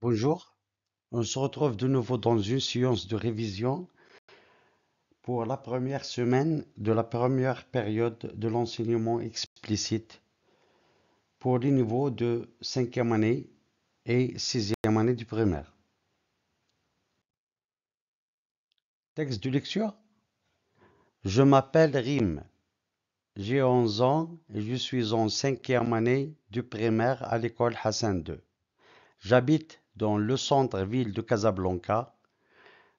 Bonjour, on se retrouve de nouveau dans une séance de révision pour la première semaine de la première période de l'enseignement explicite pour les niveaux de 5 année et sixième année du primaire. Texte de lecture Je m'appelle Rim, J'ai 11 ans et je suis en 5e année du primaire à l'école Hassan II. J'habite dans le centre-ville de Casablanca.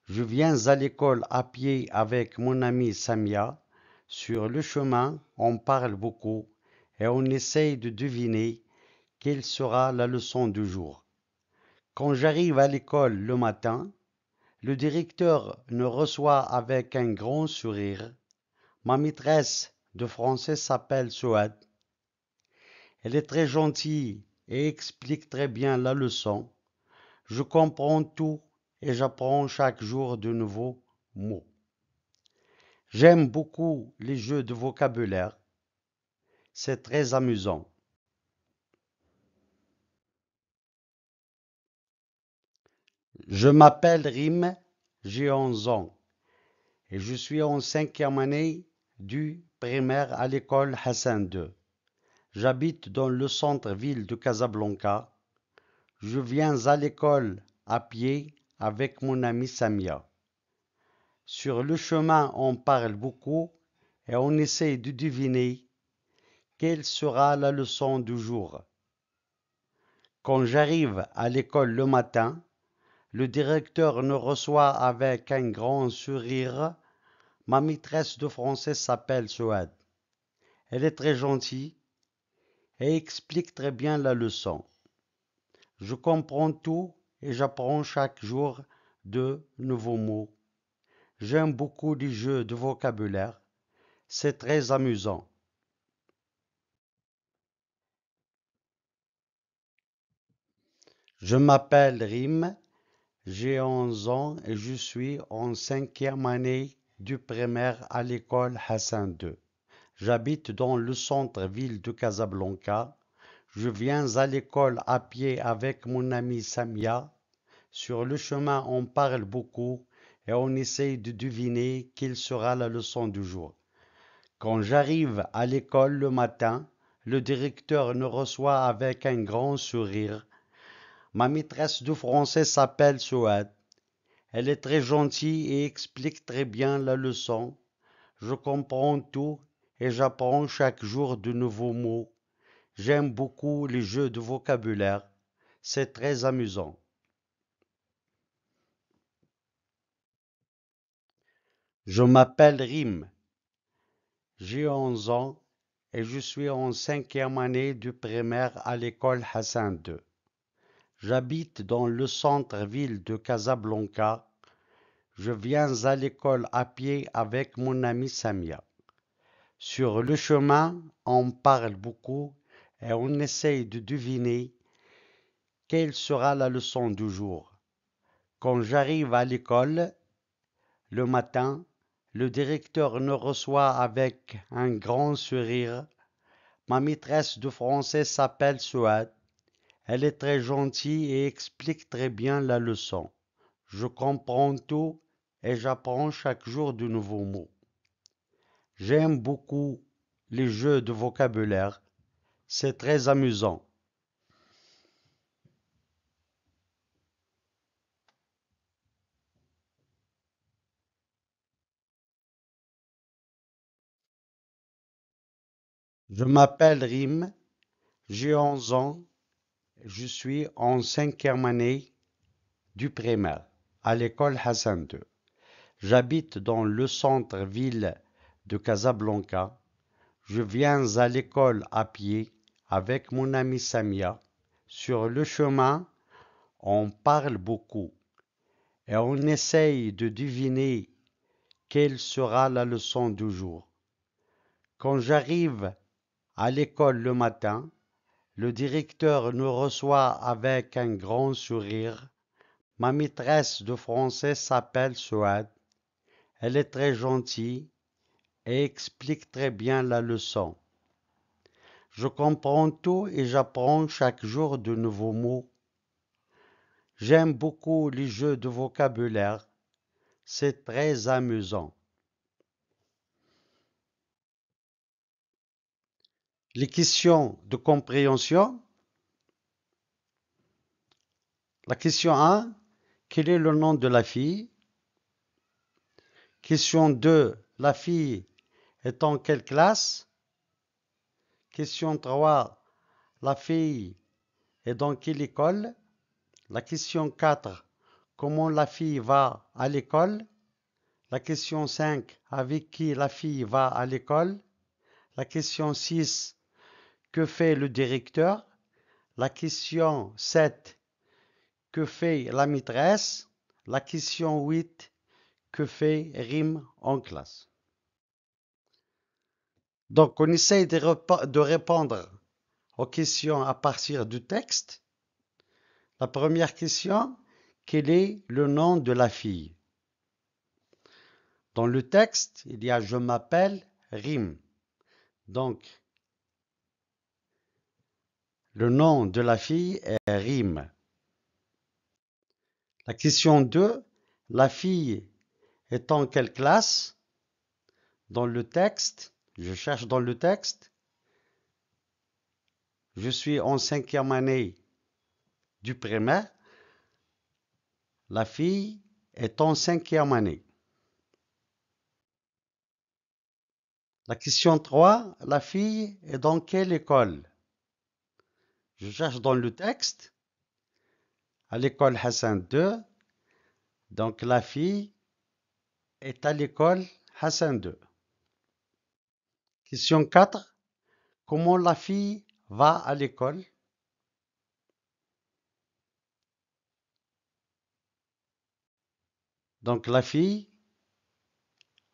Je viens à l'école à pied avec mon ami Samia. Sur le chemin, on parle beaucoup et on essaye de deviner quelle sera la leçon du jour. Quand j'arrive à l'école le matin, le directeur me reçoit avec un grand sourire. Ma maîtresse de français s'appelle Souad. Elle est très gentille et explique très bien la leçon. Je comprends tout et j'apprends chaque jour de nouveaux mots. J'aime beaucoup les jeux de vocabulaire. C'est très amusant. Je m'appelle Rime, j'ai 11 ans et je suis en cinquième année du primaire à l'école Hassan II. J'habite dans le centre-ville de Casablanca je viens à l'école à pied avec mon ami Samia. Sur le chemin, on parle beaucoup et on essaie de deviner quelle sera la leçon du jour. Quand j'arrive à l'école le matin, le directeur me reçoit avec un grand sourire. Ma maîtresse de français s'appelle Soad. Elle est très gentille et explique très bien la leçon. Je comprends tout et j'apprends chaque jour de nouveaux mots. J'aime beaucoup les jeux de vocabulaire. C'est très amusant. Je m'appelle Rim, j'ai 11 ans et je suis en cinquième année du primaire à l'école Hassan II. J'habite dans le centre-ville de Casablanca je viens à l'école à pied avec mon ami Samia. Sur le chemin, on parle beaucoup et on essaye de deviner quelle sera la leçon du jour. Quand j'arrive à l'école le matin, le directeur me reçoit avec un grand sourire. Ma maîtresse de français s'appelle Souad. Elle est très gentille et explique très bien la leçon. Je comprends tout et j'apprends chaque jour de nouveaux mots. J'aime beaucoup les jeux de vocabulaire. C'est très amusant. Je m'appelle Rim. J'ai 11 ans et je suis en cinquième année du primaire à l'école Hassan II. J'habite dans le centre-ville de Casablanca. Je viens à l'école à pied avec mon ami Samia. Sur le chemin, on parle beaucoup et on essaye de deviner quelle sera la leçon du jour. Quand j'arrive à l'école, le matin, le directeur me reçoit avec un grand sourire. Ma maîtresse de français s'appelle Suad. Elle est très gentille et explique très bien la leçon. Je comprends tout et j'apprends chaque jour de nouveaux mots. J'aime beaucoup les jeux de vocabulaire. C'est très amusant. Je m'appelle Rim, j'ai 11 ans, je suis en cinquième année du primaire à l'école Hassan II. J'habite dans le centre-ville de Casablanca. Je viens à l'école à pied avec mon ami Samia. Sur le chemin, on parle beaucoup et on essaye de deviner quelle sera la leçon du jour. Quand j'arrive à l'école le matin, le directeur nous reçoit avec un grand sourire. Ma maîtresse de français s'appelle Suad. Elle est très gentille et explique très bien la leçon. Je comprends tout et j'apprends chaque jour de nouveaux mots. J'aime beaucoup les jeux de vocabulaire. C'est très amusant. Les questions de compréhension. La question 1, quel est le nom de la fille Question 2, la fille est en quelle classe Question 3. La fille est dans quelle école La question 4. Comment la fille va à l'école La question 5. Avec qui la fille va à l'école La question 6. Que fait le directeur La question 7. Que fait la maîtresse La question 8. Que fait Rime en classe donc, on essaye de, répondre aux questions à partir du texte. La première question, quel est le nom de la fille Dans le texte, il y a je m'appelle Rime. Donc, le nom de la fille est Rime. La question 2, la fille est en quelle classe Dans le texte, je cherche dans le texte. Je suis en cinquième année du primaire. La fille est en cinquième année. La question 3, la fille est dans quelle école Je cherche dans le texte, à l'école Hassan 2, donc la fille est à l'école Hassan 2. Question 4. Comment la fille va à l'école Donc la fille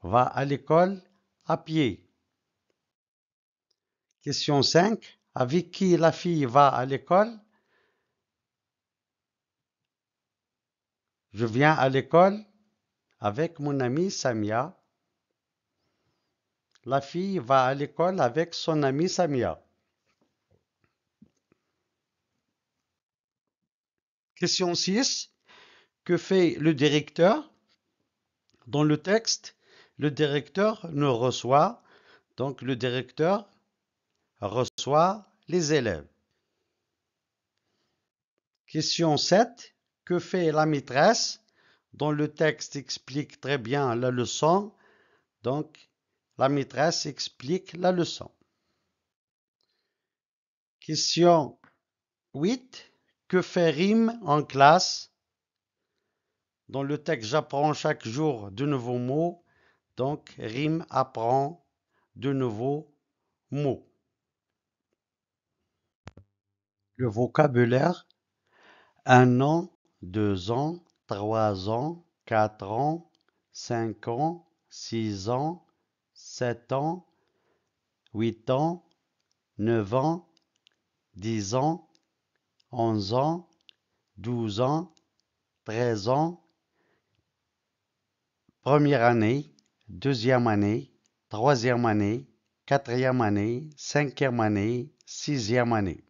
va à l'école à pied. Question 5. Avec qui la fille va à l'école Je viens à l'école avec mon ami Samia. La fille va à l'école avec son amie Samia. Question 6. Que fait le directeur Dans le texte, le directeur ne reçoit, donc le directeur reçoit les élèves. Question 7. Que fait la maîtresse Dans le texte explique très bien la leçon, donc la maîtresse explique la leçon. Question 8. Que fait rime en classe Dans le texte, j'apprends chaque jour de nouveaux mots. Donc, rime apprend de nouveaux mots. Le vocabulaire. Un an, deux ans, trois ans, quatre ans, cinq ans, six ans, 7 ans, 8 ans, 9 ans, 10 ans, 11 ans, 12 ans, 13 ans, première année, deuxième année, troisième année, quatrième année, cinquième année, sixième année.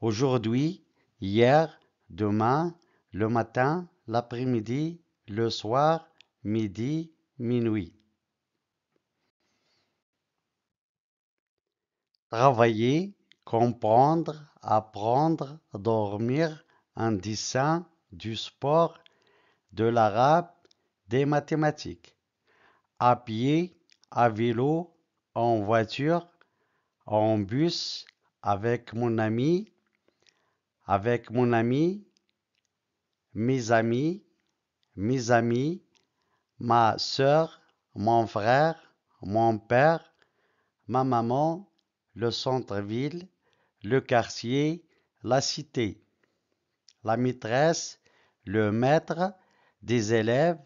Aujourd'hui, hier, demain, le matin, l'après-midi, le soir, midi, minuit. Travailler, comprendre, apprendre, dormir, un dessin, du sport, de l'arabe, des mathématiques. À pied, à vélo, en voiture, en bus, avec mon ami, avec mon ami, mes amis, mes amis, ma soeur, mon frère, mon père, ma maman, le centre-ville, le quartier, la cité. La maîtresse, le maître, des élèves,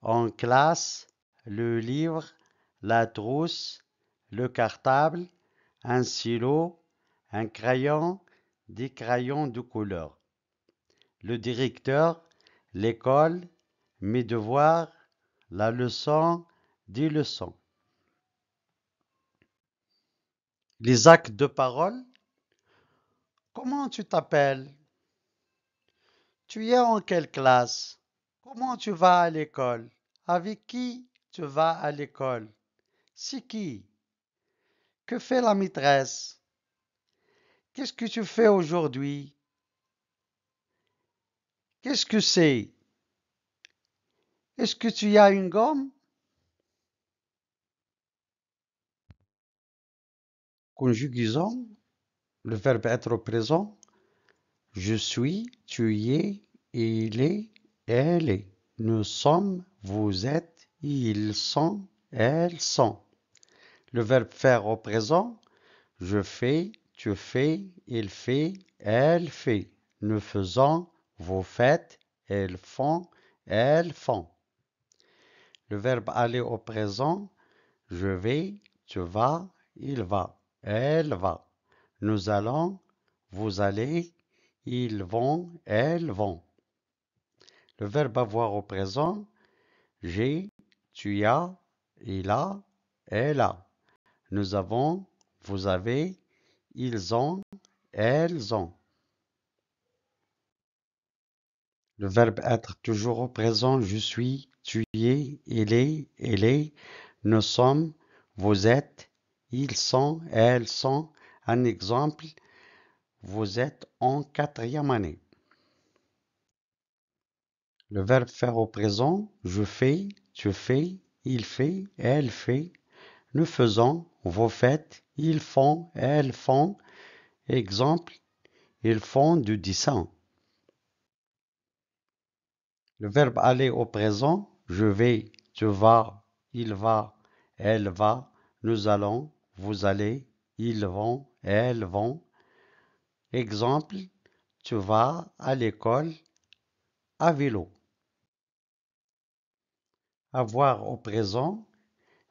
en classe, le livre, la trousse, le cartable, un silo, un crayon, des crayons de couleur. Le directeur, l'école, mes devoirs, la leçon, des leçons. les actes de parole. Comment tu t'appelles Tu es en quelle classe Comment tu vas à l'école Avec qui tu vas à l'école C'est qui Que fait la maîtresse Qu'est-ce que tu fais aujourd'hui Qu'est-ce que c'est Est-ce que tu as une gomme conjugaison, le verbe être au présent, je suis, tu y es, il est, elle est. Nous sommes, vous êtes, ils sont, elles sont. Le verbe faire au présent, je fais, tu fais, il fait, elle fait. Nous faisons, vous faites, elles font, elles font. Le verbe aller au présent, je vais, tu vas, il va elle va. Nous allons, vous allez, ils vont, elles vont. Le verbe avoir au présent, j'ai, tu as, il a, elle a. Nous avons, vous avez, ils ont, elles ont. Le verbe être toujours au présent, je suis, tu es, il est, elle est, nous sommes, vous êtes, ils sont elles sont un exemple. Vous êtes en quatrième année. Le verbe faire au présent, je fais, tu fais, il fait, elle fait. Nous faisons, vous faites, ils font, elles font. Exemple, ils font du dessin. Le verbe aller au présent, je vais, tu vas, il va, elle va, nous allons, vous allez, ils vont, elles vont. Exemple, tu vas à l'école à vélo. Avoir au présent,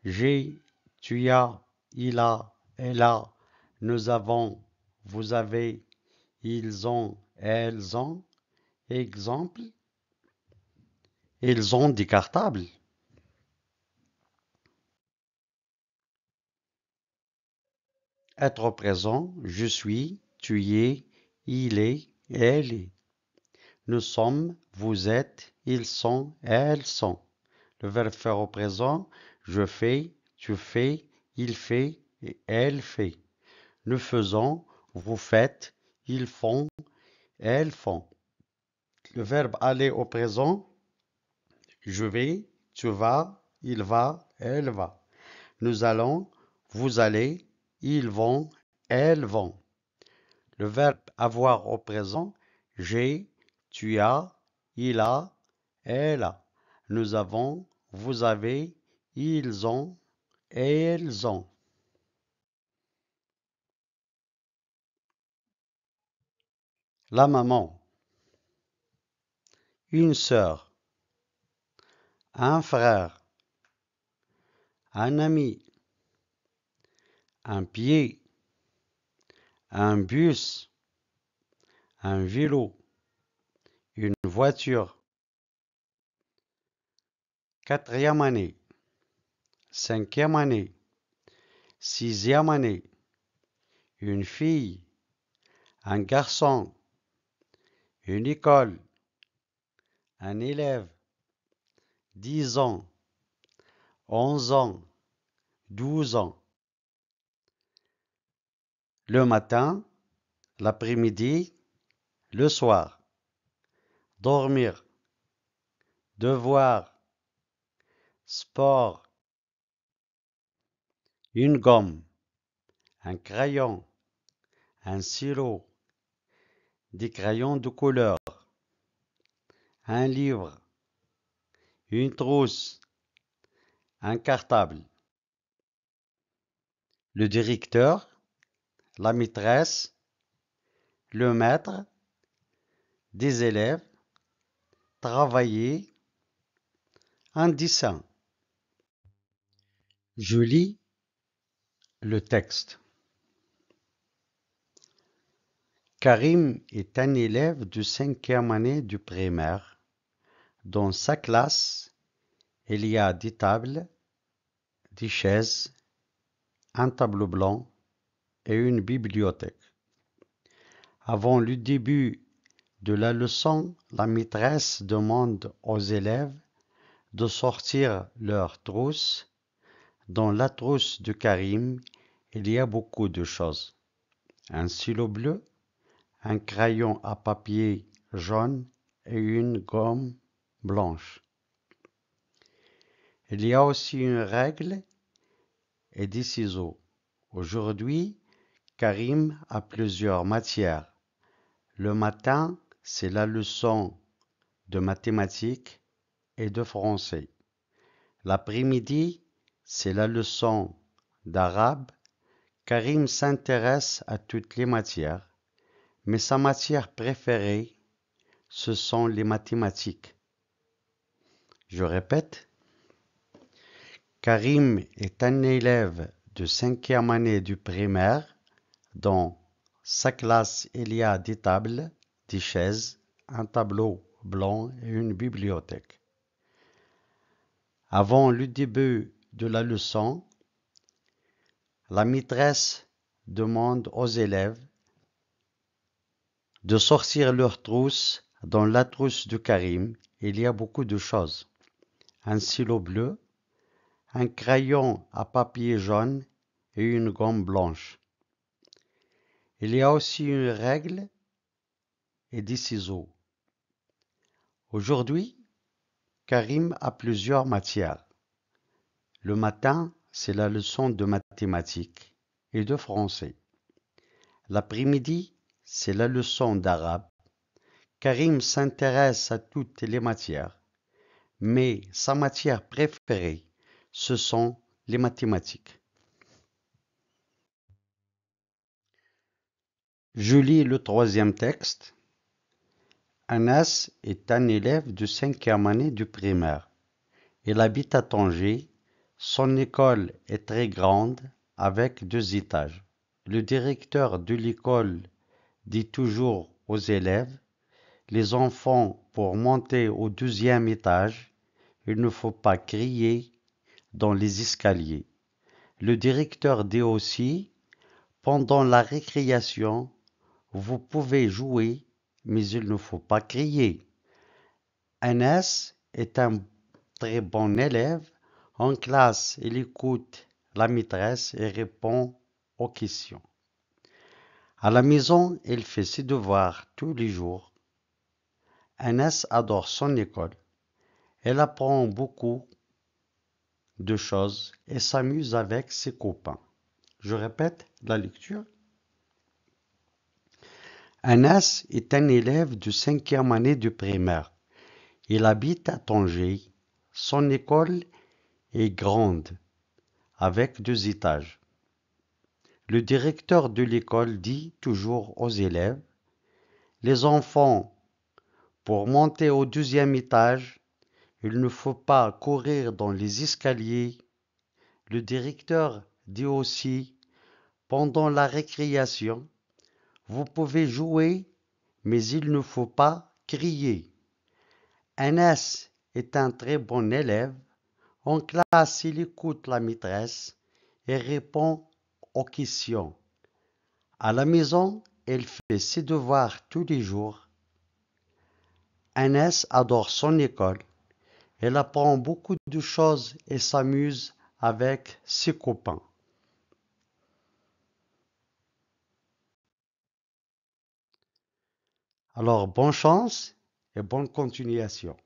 j'ai, tu as, il a, elle a, nous avons, vous avez, ils ont, elles ont. Exemple, ils ont des cartables. être au présent, je suis, tu es, il est, elle est. Nous sommes, vous êtes, ils sont, elles sont. Le verbe faire au présent, je fais, tu fais, il fait et elle fait. Nous faisons, vous faites, ils font, elles font. Le verbe aller au présent, je vais, tu vas, il va, elle va. Nous allons, vous allez, ils vont, elles vont. Le verbe avoir au présent, j'ai, tu as, il a, elle a. Nous avons, vous avez, ils ont, elles ont. La maman. Une sœur. Un frère. Un ami un pied, un bus, un vélo, une voiture. Quatrième année, cinquième année, sixième année, une fille, un garçon, une école, un élève, dix ans, onze ans, douze ans le matin, l'après-midi, le soir. Dormir, devoir, sport, une gomme, un crayon, un sirop, des crayons de couleur, un livre, une trousse, un cartable. Le directeur la maîtresse, le maître, des élèves, travailler, dessin. Je lis le texte. Karim est un élève de cinquième année du primaire. Dans sa classe, il y a des tables, des chaises, un tableau blanc, et une bibliothèque. Avant le début de la leçon, la maîtresse demande aux élèves de sortir leur trousse. Dans la trousse de Karim, il y a beaucoup de choses. Un stylo bleu, un crayon à papier jaune et une gomme blanche. Il y a aussi une règle et des ciseaux. Aujourd'hui, Karim a plusieurs matières. Le matin, c'est la leçon de mathématiques et de français. L'après-midi, c'est la leçon d'arabe. Karim s'intéresse à toutes les matières, mais sa matière préférée, ce sont les mathématiques. Je répète, Karim est un élève de cinquième année du primaire dans sa classe, il y a des tables, des chaises, un tableau blanc et une bibliothèque. Avant le début de la leçon, la maîtresse demande aux élèves de sortir leurs trousses. Dans la trousse de Karim, il y a beaucoup de choses. Un silo bleu, un crayon à papier jaune et une gomme blanche. Il y a aussi une règle et des ciseaux. Aujourd'hui, Karim a plusieurs matières. Le matin, c'est la leçon de mathématiques et de français. L'après-midi, c'est la leçon d'arabe. Karim s'intéresse à toutes les matières, mais sa matière préférée, ce sont les mathématiques. Je lis le troisième texte. Anas est un élève de cinquième année du primaire. Il habite à Tanger. Son école est très grande, avec deux étages. Le directeur de l'école dit toujours aux élèves, les enfants, pour monter au deuxième étage, il ne faut pas crier dans les escaliers. Le directeur dit aussi, pendant la récréation, vous pouvez jouer, mais il ne faut pas crier. Anas est un très bon élève. En classe, il écoute la maîtresse et répond aux questions. À la maison, il fait ses devoirs tous les jours. Anas adore son école. Elle apprend beaucoup de choses et s'amuse avec ses copains. Je répète la lecture. Anas est un élève de cinquième année de primaire. Il habite à Tanger. Son école est grande, avec deux étages. Le directeur de l'école dit toujours aux élèves, Les enfants, pour monter au deuxième étage, il ne faut pas courir dans les escaliers. Le directeur dit aussi, pendant la récréation, vous pouvez jouer, mais il ne faut pas crier. Anas est un très bon élève. En classe, il écoute la maîtresse et répond aux questions. À la maison, elle fait ses devoirs tous les jours. Anas adore son école. Elle apprend beaucoup de choses et s'amuse avec ses copains. Alors, bonne chance et bonne continuation.